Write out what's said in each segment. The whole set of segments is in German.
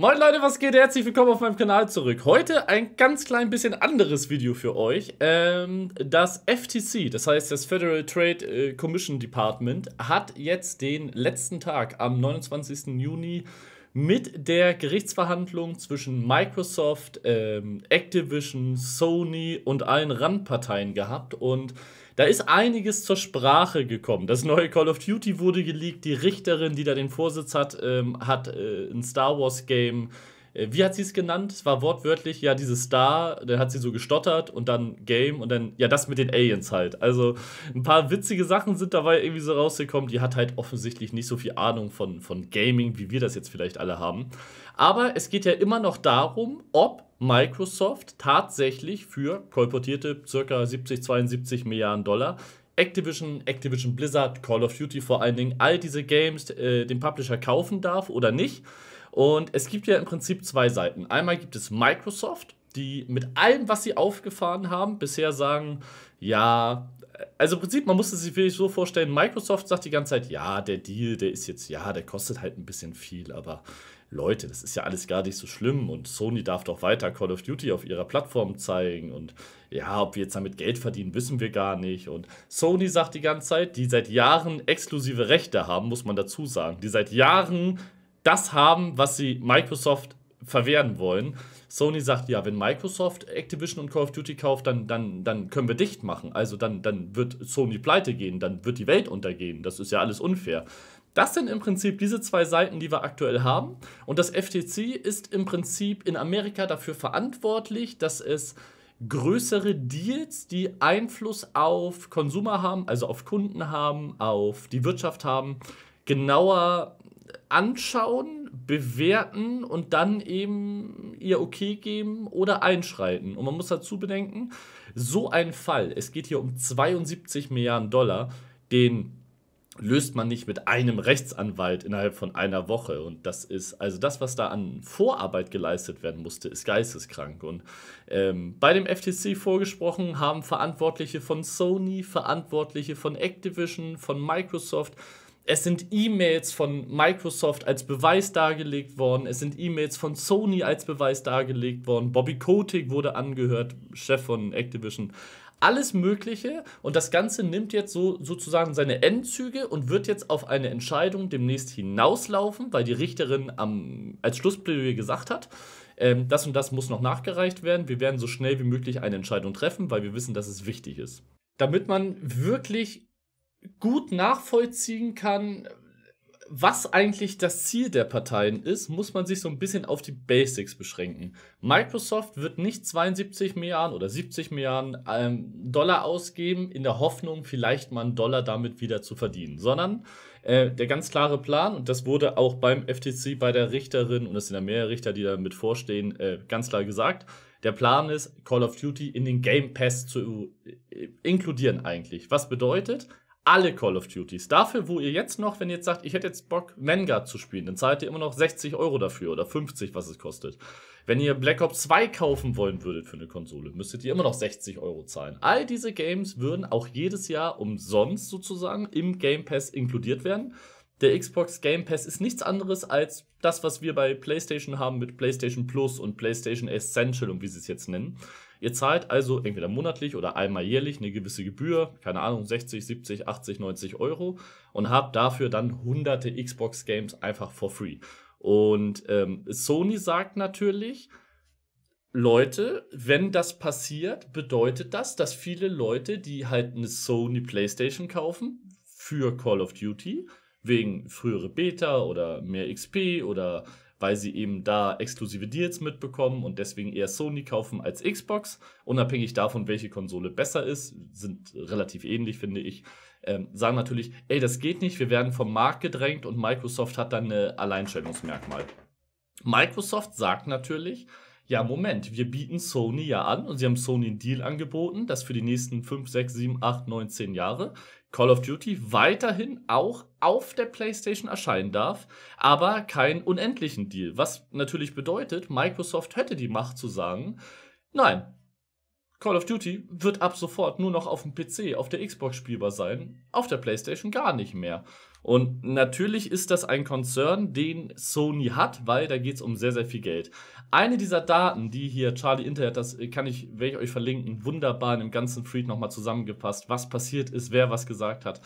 Moin Leute, was geht? Herzlich willkommen auf meinem Kanal zurück. Heute ein ganz klein bisschen anderes Video für euch. Ähm, das FTC, das heißt das Federal Trade äh, Commission Department, hat jetzt den letzten Tag am 29. Juni mit der Gerichtsverhandlung zwischen Microsoft, ähm, Activision, Sony und allen Randparteien gehabt und da ist einiges zur Sprache gekommen. Das neue Call of Duty wurde geleakt, die Richterin, die da den Vorsitz hat, ähm, hat äh, ein Star Wars Game äh, äh, wie hat sie es genannt? Es war wortwörtlich, ja, diese Star, dann hat sie so gestottert und dann Game und dann, ja, das mit den Aliens halt. Also ein paar witzige Sachen sind dabei irgendwie so rausgekommen. Die hat halt offensichtlich nicht so viel Ahnung von, von Gaming, wie wir das jetzt vielleicht alle haben. Aber es geht ja immer noch darum, ob Microsoft tatsächlich für kolportierte ca. 70, 72 Milliarden Dollar Activision, Activision Blizzard, Call of Duty vor allen Dingen, all diese Games äh, den Publisher kaufen darf oder nicht. Und es gibt ja im Prinzip zwei Seiten. Einmal gibt es Microsoft, die mit allem, was sie aufgefahren haben, bisher sagen, ja, also im Prinzip, man musste sich wirklich so vorstellen, Microsoft sagt die ganze Zeit, ja, der Deal, der ist jetzt, ja, der kostet halt ein bisschen viel, aber Leute, das ist ja alles gar nicht so schlimm und Sony darf doch weiter Call of Duty auf ihrer Plattform zeigen und ja, ob wir jetzt damit Geld verdienen, wissen wir gar nicht. Und Sony sagt die ganze Zeit, die seit Jahren exklusive Rechte haben, muss man dazu sagen, die seit Jahren das haben, was sie Microsoft verwehren wollen. Sony sagt, ja, wenn Microsoft Activision und Call of Duty kauft, dann, dann, dann können wir dicht machen. Also dann, dann wird Sony pleite gehen, dann wird die Welt untergehen. Das ist ja alles unfair. Das sind im Prinzip diese zwei Seiten, die wir aktuell haben. Und das FTC ist im Prinzip in Amerika dafür verantwortlich, dass es größere Deals, die Einfluss auf Konsumer haben, also auf Kunden haben, auf die Wirtschaft haben, genauer anschauen, bewerten und dann eben ihr Okay geben oder einschreiten. Und man muss dazu bedenken, so ein Fall, es geht hier um 72 Milliarden Dollar, den löst man nicht mit einem Rechtsanwalt innerhalb von einer Woche. Und das ist, also das, was da an Vorarbeit geleistet werden musste, ist geisteskrank. Und ähm, bei dem FTC vorgesprochen haben Verantwortliche von Sony, Verantwortliche von Activision, von Microsoft, es sind E-Mails von Microsoft als Beweis dargelegt worden. Es sind E-Mails von Sony als Beweis dargelegt worden. Bobby Kotick wurde angehört, Chef von Activision. Alles Mögliche und das Ganze nimmt jetzt so sozusagen seine Endzüge und wird jetzt auf eine Entscheidung demnächst hinauslaufen, weil die Richterin am, als Schlussplädoyer gesagt hat, ähm, das und das muss noch nachgereicht werden. Wir werden so schnell wie möglich eine Entscheidung treffen, weil wir wissen, dass es wichtig ist. Damit man wirklich gut nachvollziehen kann, was eigentlich das Ziel der Parteien ist, muss man sich so ein bisschen auf die Basics beschränken. Microsoft wird nicht 72 Milliarden oder 70 Milliarden ähm, Dollar ausgeben, in der Hoffnung, vielleicht mal einen Dollar damit wieder zu verdienen, sondern äh, der ganz klare Plan, und das wurde auch beim FTC bei der Richterin, und es sind ja mehrere Richter, die damit vorstehen, äh, ganz klar gesagt, der Plan ist, Call of Duty in den Game Pass zu äh, inkludieren eigentlich. Was bedeutet, alle Call of Duties. Dafür, wo ihr jetzt noch, wenn ihr jetzt sagt, ich hätte jetzt Bock, Vanguard zu spielen, dann zahlt ihr immer noch 60 Euro dafür oder 50, was es kostet. Wenn ihr Black Ops 2 kaufen wollen würdet für eine Konsole, müsstet ihr immer noch 60 Euro zahlen. All diese Games würden auch jedes Jahr umsonst sozusagen im Game Pass inkludiert werden. Der Xbox Game Pass ist nichts anderes als das, was wir bei PlayStation haben mit PlayStation Plus und PlayStation Essential und wie sie es jetzt nennen. Ihr zahlt also entweder monatlich oder einmal jährlich eine gewisse Gebühr, keine Ahnung, 60, 70, 80, 90 Euro und habt dafür dann hunderte Xbox-Games einfach for free. Und ähm, Sony sagt natürlich, Leute, wenn das passiert, bedeutet das, dass viele Leute, die halt eine Sony PlayStation kaufen für Call of Duty, wegen frühere Beta oder mehr XP oder weil sie eben da exklusive Deals mitbekommen und deswegen eher Sony kaufen als Xbox. Unabhängig davon, welche Konsole besser ist, sind relativ ähnlich, finde ich. Ähm, sagen natürlich, ey, das geht nicht, wir werden vom Markt gedrängt und Microsoft hat dann ein Alleinstellungsmerkmal. Microsoft sagt natürlich, ja, Moment, wir bieten Sony ja an und sie haben Sony einen Deal angeboten, das für die nächsten 5, 6, 7, 8, 9, 10 Jahre. Call of Duty weiterhin auch auf der PlayStation erscheinen darf, aber keinen unendlichen Deal. Was natürlich bedeutet, Microsoft hätte die Macht zu sagen, nein, Call of Duty wird ab sofort nur noch auf dem PC, auf der Xbox spielbar sein, auf der PlayStation gar nicht mehr. Und natürlich ist das ein Konzern, den Sony hat, weil da geht es um sehr, sehr viel Geld. Eine dieser Daten, die hier Charlie Internet, das kann ich, werde ich euch verlinken, wunderbar in dem ganzen Freed nochmal zusammengefasst, was passiert ist, wer was gesagt hat.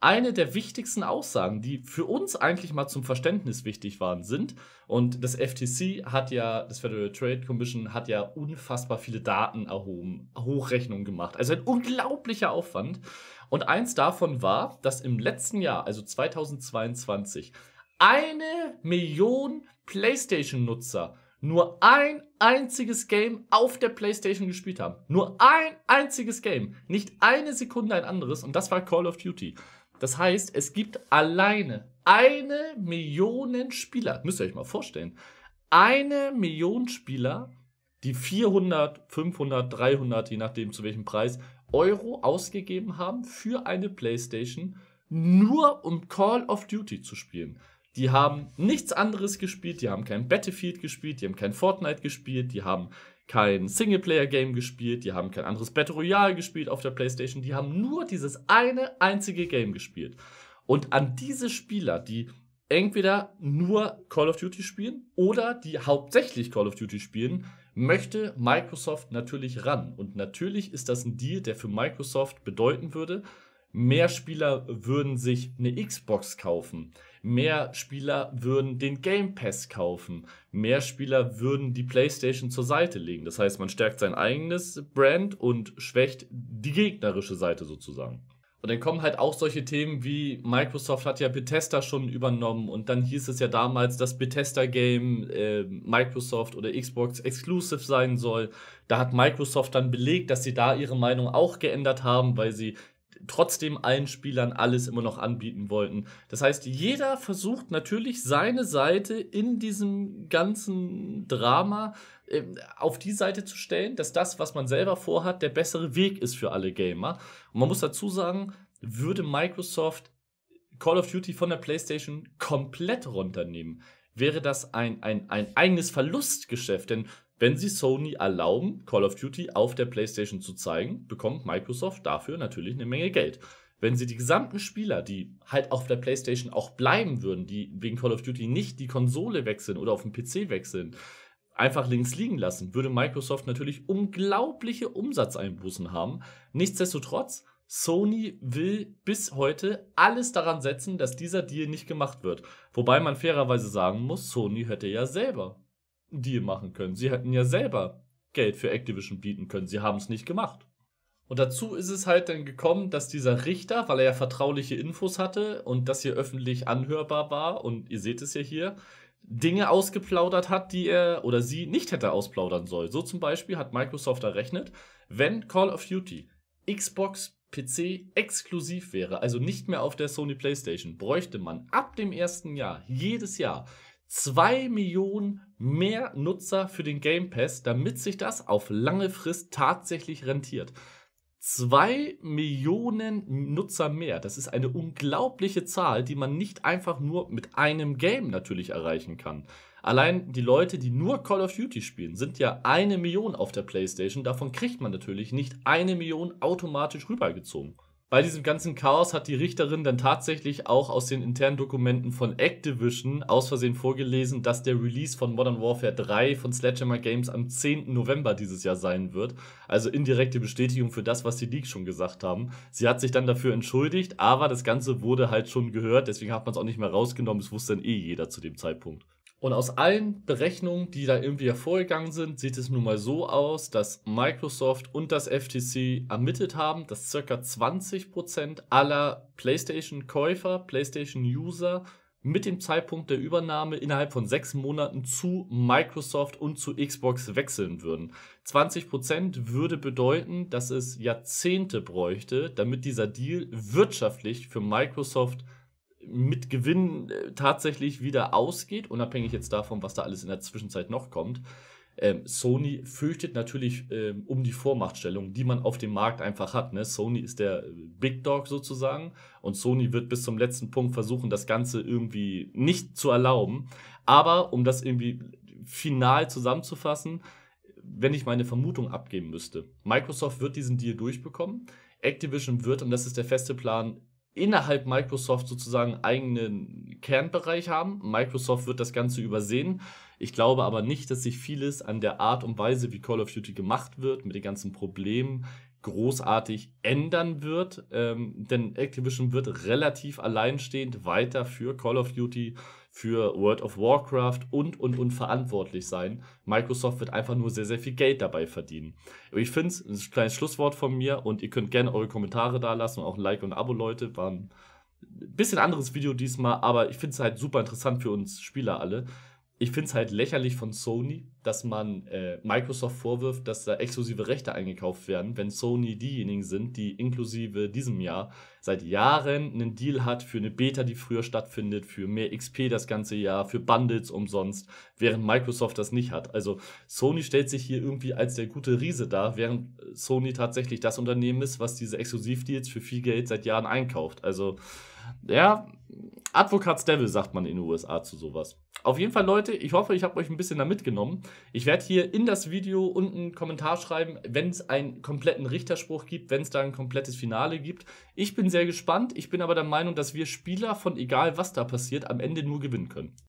Eine der wichtigsten Aussagen, die für uns eigentlich mal zum Verständnis wichtig waren, sind, und das FTC hat ja, das Federal Trade Commission hat ja unfassbar viele Daten erhoben, Hochrechnungen gemacht. Also ein unglaublicher Aufwand. Und eins davon war, dass im letzten Jahr, also 2022, eine Million PlayStation-Nutzer nur ein einziges Game auf der PlayStation gespielt haben. Nur ein einziges Game. Nicht eine Sekunde ein anderes. Und das war Call of Duty. Das heißt, es gibt alleine eine Million Spieler. Müsst ihr euch mal vorstellen. Eine Million Spieler, die 400, 500, 300, je nachdem zu welchem Preis, Euro ausgegeben haben für eine PlayStation, nur um Call of Duty zu spielen. Die haben nichts anderes gespielt, die haben kein Battlefield gespielt, die haben kein Fortnite gespielt, die haben kein Singleplayer-Game gespielt, die haben kein anderes Battle Royale gespielt auf der PlayStation, die haben nur dieses eine einzige Game gespielt. Und an diese Spieler, die entweder nur Call of Duty spielen oder die hauptsächlich Call of Duty spielen, möchte Microsoft natürlich ran. Und natürlich ist das ein Deal, der für Microsoft bedeuten würde, mehr Spieler würden sich eine Xbox kaufen, mehr Spieler würden den Game Pass kaufen, mehr Spieler würden die PlayStation zur Seite legen. Das heißt, man stärkt sein eigenes Brand und schwächt die gegnerische Seite sozusagen. Und dann kommen halt auch solche Themen wie Microsoft hat ja Bethesda schon übernommen und dann hieß es ja damals, dass Bethesda Game äh, Microsoft oder Xbox Exclusive sein soll. Da hat Microsoft dann belegt, dass sie da ihre Meinung auch geändert haben, weil sie trotzdem allen Spielern alles immer noch anbieten wollten. Das heißt, jeder versucht natürlich seine Seite in diesem ganzen Drama äh, auf die Seite zu stellen, dass das, was man selber vorhat, der bessere Weg ist für alle Gamer. Und man muss dazu sagen, würde Microsoft Call of Duty von der PlayStation komplett runternehmen, wäre das ein, ein, ein eigenes Verlustgeschäft. Denn wenn sie Sony erlauben, Call of Duty auf der PlayStation zu zeigen, bekommt Microsoft dafür natürlich eine Menge Geld. Wenn sie die gesamten Spieler, die halt auf der PlayStation auch bleiben würden, die wegen Call of Duty nicht die Konsole wechseln oder auf den PC wechseln, einfach links liegen lassen, würde Microsoft natürlich unglaubliche Umsatzeinbußen haben. Nichtsdestotrotz, Sony will bis heute alles daran setzen, dass dieser Deal nicht gemacht wird. Wobei man fairerweise sagen muss, Sony hätte ja selber Deal machen können. Sie hätten ja selber Geld für Activision bieten können. Sie haben es nicht gemacht. Und dazu ist es halt dann gekommen, dass dieser Richter, weil er ja vertrauliche Infos hatte und das hier öffentlich anhörbar war, und ihr seht es ja hier, Dinge ausgeplaudert hat, die er oder sie nicht hätte ausplaudern sollen. So zum Beispiel hat Microsoft errechnet, wenn Call of Duty Xbox PC exklusiv wäre, also nicht mehr auf der Sony PlayStation, bräuchte man ab dem ersten Jahr jedes Jahr 2 Millionen mehr Nutzer für den Game Pass, damit sich das auf lange Frist tatsächlich rentiert. 2 Millionen Nutzer mehr, das ist eine unglaubliche Zahl, die man nicht einfach nur mit einem Game natürlich erreichen kann. Allein die Leute, die nur Call of Duty spielen, sind ja eine Million auf der PlayStation. Davon kriegt man natürlich nicht eine Million automatisch rübergezogen. Bei diesem ganzen Chaos hat die Richterin dann tatsächlich auch aus den internen Dokumenten von Activision aus Versehen vorgelesen, dass der Release von Modern Warfare 3 von Sledgehammer Games am 10. November dieses Jahr sein wird. Also indirekte Bestätigung für das, was die Leaks schon gesagt haben. Sie hat sich dann dafür entschuldigt, aber das Ganze wurde halt schon gehört, deswegen hat man es auch nicht mehr rausgenommen, es wusste dann eh jeder zu dem Zeitpunkt. Und aus allen Berechnungen, die da irgendwie hervorgegangen sind, sieht es nun mal so aus, dass Microsoft und das FTC ermittelt haben, dass ca. 20% aller PlayStation-Käufer, PlayStation-User mit dem Zeitpunkt der Übernahme innerhalb von sechs Monaten zu Microsoft und zu Xbox wechseln würden. 20% würde bedeuten, dass es Jahrzehnte bräuchte, damit dieser Deal wirtschaftlich für Microsoft mit Gewinn äh, tatsächlich wieder ausgeht, unabhängig jetzt davon, was da alles in der Zwischenzeit noch kommt. Ähm, Sony fürchtet natürlich ähm, um die Vormachtstellung, die man auf dem Markt einfach hat. Ne? Sony ist der äh, Big Dog sozusagen und Sony wird bis zum letzten Punkt versuchen, das Ganze irgendwie nicht zu erlauben. Aber um das irgendwie final zusammenzufassen, wenn ich meine Vermutung abgeben müsste, Microsoft wird diesen Deal durchbekommen. Activision wird, und das ist der feste Plan, innerhalb Microsoft sozusagen eigenen Kernbereich haben. Microsoft wird das Ganze übersehen. Ich glaube aber nicht, dass sich vieles an der Art und Weise, wie Call of Duty gemacht wird, mit den ganzen Problemen großartig ändern wird, ähm, denn Activision wird relativ alleinstehend weiter für Call of Duty, für World of Warcraft und und und verantwortlich sein. Microsoft wird einfach nur sehr, sehr viel Geld dabei verdienen. ich finde es ein kleines Schlusswort von mir und ihr könnt gerne eure Kommentare da lassen und auch ein Like und ein Abo, Leute. War ein bisschen anderes Video diesmal, aber ich finde es halt super interessant für uns Spieler alle ich finde es halt lächerlich von Sony, dass man äh, Microsoft vorwirft, dass da exklusive Rechte eingekauft werden, wenn Sony diejenigen sind, die inklusive diesem Jahr seit Jahren einen Deal hat für eine Beta, die früher stattfindet, für mehr XP das ganze Jahr, für Bundles umsonst, während Microsoft das nicht hat. Also Sony stellt sich hier irgendwie als der gute Riese dar, während Sony tatsächlich das Unternehmen ist, was diese Exklusivdeals für viel Geld seit Jahren einkauft. Also ja, Advocats Devil sagt man in den USA zu sowas. Auf jeden Fall, Leute, ich hoffe, ich habe euch ein bisschen da mitgenommen. Ich werde hier in das Video unten einen Kommentar schreiben, wenn es einen kompletten Richterspruch gibt, wenn es da ein komplettes Finale gibt. Ich bin sehr gespannt. Ich bin aber der Meinung, dass wir Spieler von egal was da passiert am Ende nur gewinnen können.